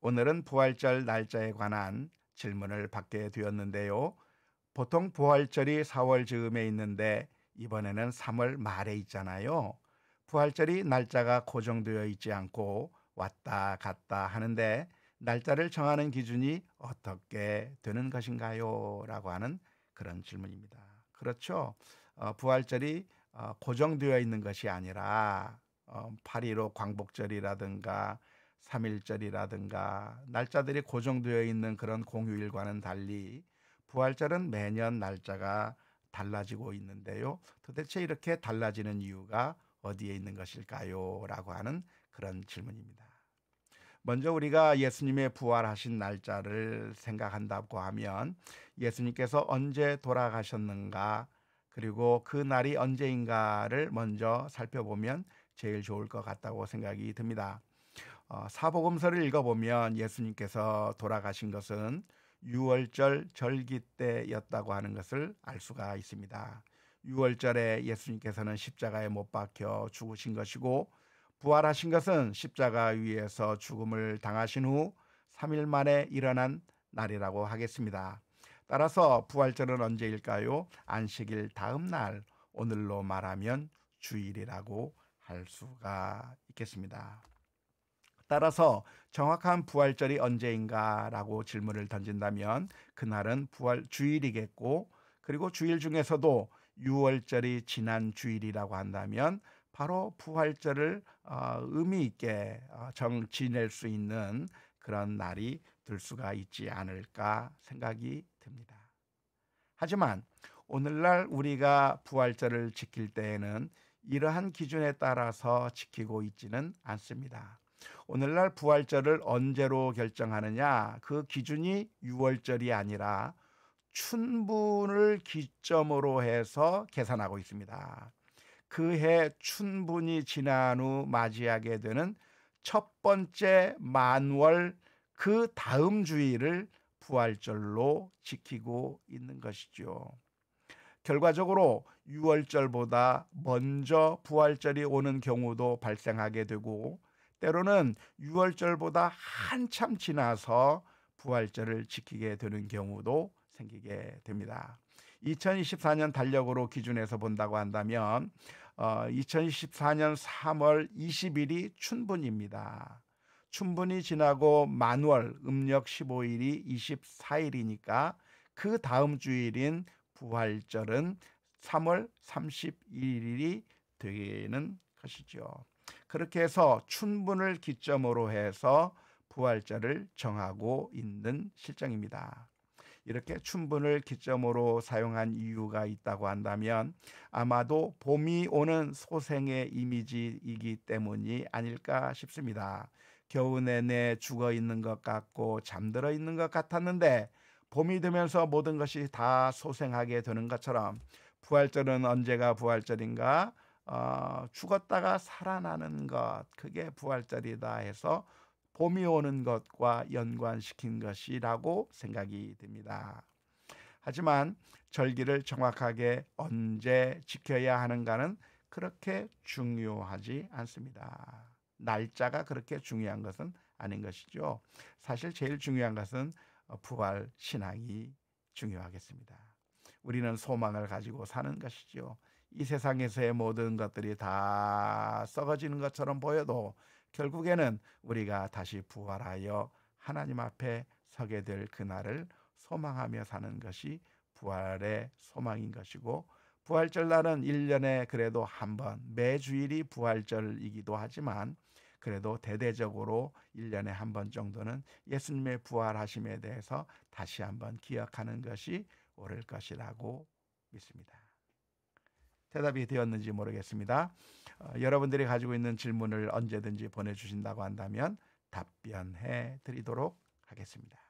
오늘은 부활절 날짜에 관한 질문을 받게 되었는데요. 보통 부활절이 4월 즈음에 있는데 이번에는 3월 말에 있잖아요. 부활절이 날짜가 고정되어 있지 않고 왔다 갔다 하는데 날짜를 정하는 기준이 어떻게 되는 것인가요? 라고 하는 그런 질문입니다. 그렇죠. 어, 부활절이 어, 고정되어 있는 것이 아니라 어, 8.15 광복절이라든가 삼일절이라든가 날짜들이 고정되어 있는 그런 공휴일과는 달리 부활절은 매년 날짜가 달라지고 있는데요. 도대체 이렇게 달라지는 이유가 어디에 있는 것일까요? 라고 하는 그런 질문입니다. 먼저 우리가 예수님의 부활하신 날짜를 생각한다고 하면 예수님께서 언제 돌아가셨는가 그리고 그 날이 언제인가를 먼저 살펴보면 제일 좋을 것 같다고 생각이 듭니다. 어, 사복음서를 읽어보면 예수님께서 돌아가신 것은 6월절 절기 때였다고 하는 것을 알 수가 있습니다. 6월절에 예수님께서는 십자가에 못 박혀 죽으신 것이고 부활하신 것은 십자가 위에서 죽음을 당하신 후 3일 만에 일어난 날이라고 하겠습니다. 따라서 부활절은 언제일까요? 안식일 다음 날 오늘로 말하면 주일이라고 할 수가 있겠습니다. 따라서 정확한 부활절이 언제인가라고 질문을 던진다면 그날은 부활 주일이겠고 그리고 주일 중에서도 유월절이 지난 주일이라고 한다면 바로 부활절을 어, 의미 있게 어, 정 지낼 수 있는 그런 날이 될 수가 있지 않을까 생각이 듭니다. 하지만 오늘날 우리가 부활절을 지킬 때에는 이러한 기준에 따라서 지키고 있지는 않습니다. 오늘날 부활절을 언제로 결정하느냐? 그 기준이 6월절이 아니라 춘분을 기점으로 해서 계산하고 있습니다. 그해 춘분이 지난 후 맞이하게 되는 첫 번째 만월 그 다음 주일을 부활절로 지키고 있는 것이죠. 결과적으로 6월절보다 먼저 부활절이 오는 경우도 발생하게 되고 때로는 유월절보다 한참 지나서 부활절을 지키게 되는 경우도 생기게 됩니다. 2024년 달력으로 기준해서 본다고 한다면 어, 2024년 3월 20일이 춘분입니다. 춘분이 지나고 만월 음력 15일이 24일이니까 그 다음 주일인 부활절은 3월 31일이 되는 것이죠. 그렇게 해서 춘분을 기점으로 해서 부활절을 정하고 있는 실정입니다. 이렇게 춘분을 기점으로 사용한 이유가 있다고 한다면 아마도 봄이 오는 소생의 이미지이기 때문이 아닐까 싶습니다. 겨우 내내 죽어 있는 것 같고 잠들어 있는 것 같았는데 봄이 되면서 모든 것이 다 소생하게 되는 것처럼 부활절은 언제가 부활절인가? 어, 죽었다가 살아나는 것 그게 부활절이다 해서 봄이 오는 것과 연관시킨 것이라고 생각이 됩니다 하지만 절기를 정확하게 언제 지켜야 하는가는 그렇게 중요하지 않습니다. 날짜가 그렇게 중요한 것은 아닌 것이죠. 사실 제일 중요한 것은 어, 부활 신앙이 중요하겠습니다. 우리는 소망을 가지고 사는 것이죠. 이 세상에서의 모든 것들이 다 썩어지는 것처럼 보여도 결국에는 우리가 다시 부활하여 하나님 앞에 서게 될 그날을 소망하며 사는 것이 부활의 소망인 것이고 부활절 날은 1년에 그래도 한 번 매주일이 부활절이기도 하지만 그래도 대대적으로 1년에 한 번 정도는 예수님의 부활하심에 대해서 다시 한번 기억하는 것이 오를 것이라고 믿습니다. 대답이 되었는지 모르겠습니다. 어, 여러분들이 가지고 있는 질문을 언제든지 보내주신다고 한다면 답변해 드리도록 하겠습니다.